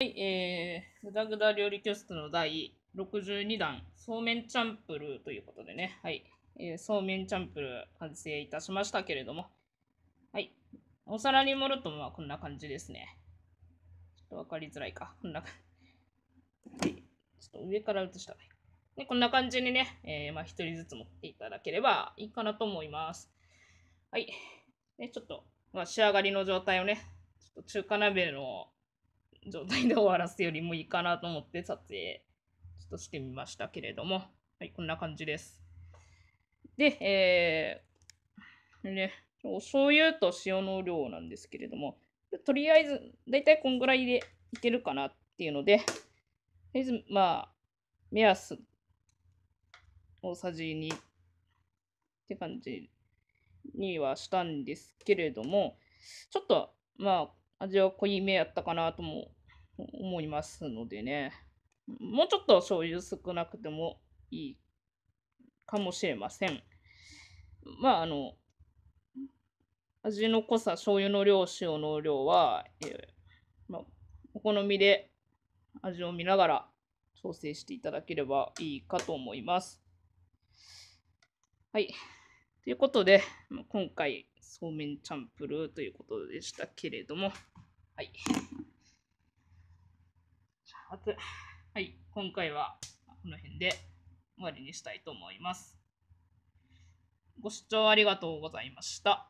はい、えー、ぐだぐだ料理教室の第62弾、そうめんチャンプルーということでね、はい、えー、そうめんチャンプルー完成いたしましたけれども、はい、お皿に盛ると、まあ、こんな感じですね。ちょっとわかりづらいか、こんな感じ。はい、ちょっと上から映した方がいい。で、こんな感じにね、えー、まあ、一人ずつ持っていただければいいかなと思います。はい、で、ちょっと、まあ、仕上がりの状態をね、ちょっと中華鍋の状態で終わらすよりもいいかなと思って撮影ちょっとしてみましたけれども、はい、こんな感じです。で、えー、ね、お醤油と塩の量なんですけれども、とりあえず、だいたいこんぐらいでいけるかなっていうので、とりあえず、まあ、目安、大さじ2って感じにはしたんですけれども、ちょっと、まあ、味は濃いめやったかなとも思いますのでね、もうちょっと醤油少なくてもいいかもしれません。まあ、あの、味の濃さ、醤油の量、塩の量は、えー、まあ、お好みで味を見ながら調整していただければいいかと思います。はい。ということで、今回、そうめんチャンプルーということでしたけれども、はい。暑い。はい、今回はこの辺で終わりにしたいと思います。ご視聴ありがとうございました。